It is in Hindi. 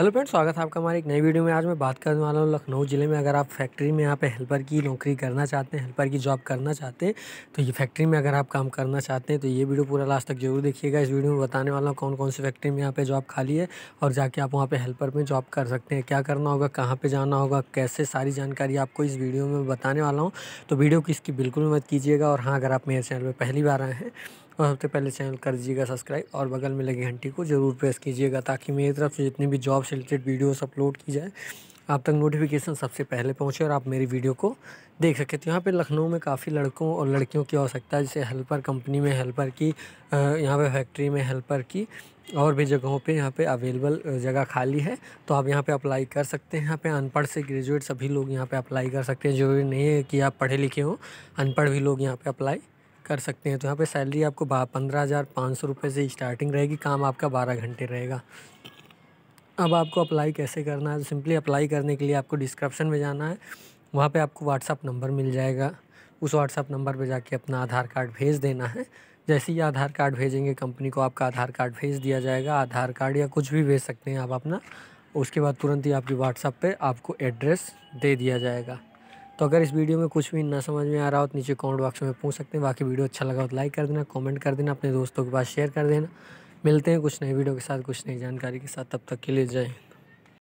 हेलो फ्रेंड स्वागत है आपका हमारे एक नई वीडियो में आज मैं बात करने वाला हूँ लखनऊ ज़िले में अगर आप फैक्ट्री में यहाँ पे हेल्पर की नौकरी करना चाहते हैं हेल्पर की जॉब करना चाहते हैं तो ये फैक्ट्री में अगर आप काम करना चाहते हैं तो ये वीडियो पूरा लास्ट तक जरूर देखिएगा इस वीडियो में बताने वाला हूँ कौन कौन सी फैक्ट्री में यहाँ पर जॉब खाली है और जाके आप वहाँ पर हेल्पर में जॉब कर सकते हैं क्या करना होगा कहाँ पर जाना होगा कैसे सारी जानकारी आपको इस वीडियो में बताने वाला हूँ तो वीडियो की इसकी बिल्कुल मत कीजिएगा और हाँ अगर आप मेरे चैनल पर पहली बार आए हैं और सबसे पहले चैनल कर दीजिएगा सब्सक्राइब और बगल में लगी घंटी को ज़रूर प्रेस कीजिएगा ताकि मेरी तरफ से जितनी भी जॉब से रिलेटेड वीडियोस अपलोड की जाए आप तक नोटिफिकेशन सबसे पहले पहुँचे और आप मेरी वीडियो को देख सकें तो यहाँ पे लखनऊ में काफ़ी लड़कों और लड़कियों की आवश्यकता है जैसे हेल्पर कंपनी में हेल्पर की यहाँ पे फैक्ट्री में हेल्पर की और भी जगहों पे यहाँ पे अवेलेबल जगह खाली है तो आप यहाँ पे अप्लाई कर सकते हैं यहाँ पे अनपढ़ से ग्रेजुएट सभी लोग यहाँ पे अप्लाई कर सकते हैं ज़रूरी नहीं है कि आप पढ़े लिखे हों अनपढ़ भी लोग यहाँ पे अप्लाई कर सकते हैं तो यहाँ पे सैलरी आपको पंद्रह हज़ार पाँच सौ रुपये से स्टार्टिंग रहेगी काम आपका बारह घंटे रहेगा अब आपको अप्लाई कैसे करना है तो सिंपली अप्लाई करने के लिए आपको डिस्क्रिप्शन में जाना है वहाँ पे आपको व्हाट्सअप नंबर मिल जाएगा उस व्हाट्सअप नंबर पर जाके अपना आधार कार्ड भेज देना है जैसे ही आधार कार्ड भेजेंगे कंपनी को आपका आधार कार्ड भेज दिया जाएगा आधार कार्ड या कुछ भी भेज सकते हैं आप अपना उसके बाद तुरंत ही आपकी व्हाट्सअप पर आपको एड्रेस दे दिया जाएगा तो अगर इस वीडियो में कुछ भी ना समझ में आ रहा हो तो नीचे कमेंट बॉक्स में पूछ सकते हैं बाकी वीडियो अच्छा लगा हो तो लाइक कर देना कमेंट कर देना अपने दोस्तों के पास शेयर कर देना मिलते हैं कुछ नई वीडियो के साथ कुछ नई जानकारी के साथ तब तक के लिए जय